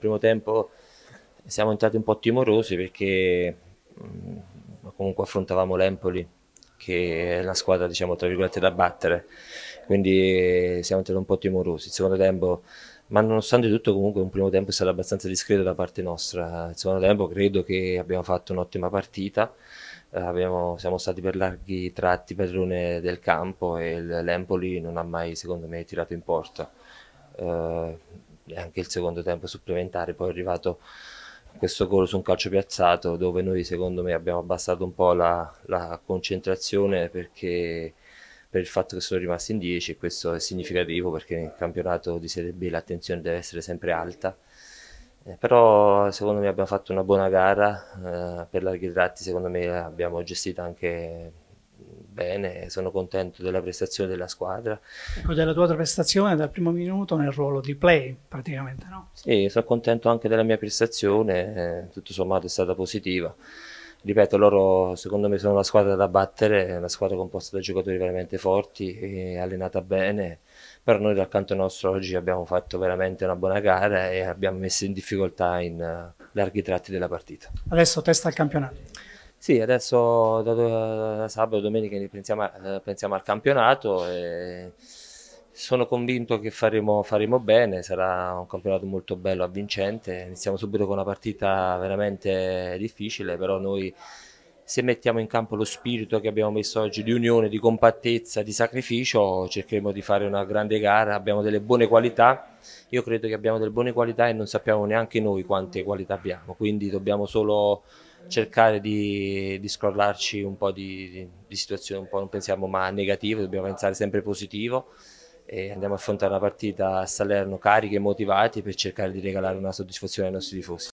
primo tempo siamo entrati un po' timorosi perché mh, mm, comunque affrontavamo l'Empoli che è la squadra diciamo tra virgolette da battere quindi siamo entrati un po' timorosi il secondo tempo ma nonostante tutto comunque un primo tempo è stato abbastanza discreto da parte nostra il secondo tempo credo che abbiamo fatto un'ottima partita eh, abbiamo, siamo stati per larghi tratti padrone del campo e l'Empoli non ha mai secondo me tirato in porta eh, anche il secondo tempo supplementare, poi è arrivato questo gol su un calcio piazzato dove noi secondo me abbiamo abbassato un po' la, la concentrazione perché per il fatto che sono rimasti in 10 e questo è significativo perché nel campionato di Serie B l'attenzione deve essere sempre alta. Eh, però secondo me abbiamo fatto una buona gara, eh, per larghi tratti secondo me abbiamo gestito anche bene, sono contento della prestazione della squadra. Ecco, della tua prestazione dal primo minuto nel ruolo di play praticamente, no? Sì, sono contento anche della mia prestazione, eh, tutto sommato è stata positiva. Ripeto, loro secondo me sono una squadra da battere, una squadra composta da giocatori veramente forti, allenata bene, però noi dal canto nostro oggi abbiamo fatto veramente una buona gara e abbiamo messo in difficoltà in eh, larghi tratti della partita. Adesso testa al campionato. Sì, adesso da, da sabato, domenica pensiamo, a, eh, pensiamo al campionato e sono convinto che faremo, faremo, bene, sarà un campionato molto bello, avvincente, iniziamo subito con una partita veramente difficile, però noi se mettiamo in campo lo spirito che abbiamo messo oggi di unione, di compattezza, di sacrificio, cercheremo di fare una grande gara, abbiamo delle buone qualità, io credo che abbiamo delle buone qualità e non sappiamo neanche noi quante qualità abbiamo, quindi dobbiamo solo cercare di, di scrollarci un po' di, di, di situazioni, un po' non pensiamo ma negativo, dobbiamo pensare sempre positivo e andiamo a affrontare una partita a Salerno carichi e motivati per cercare di regalare una soddisfazione ai nostri tifosi.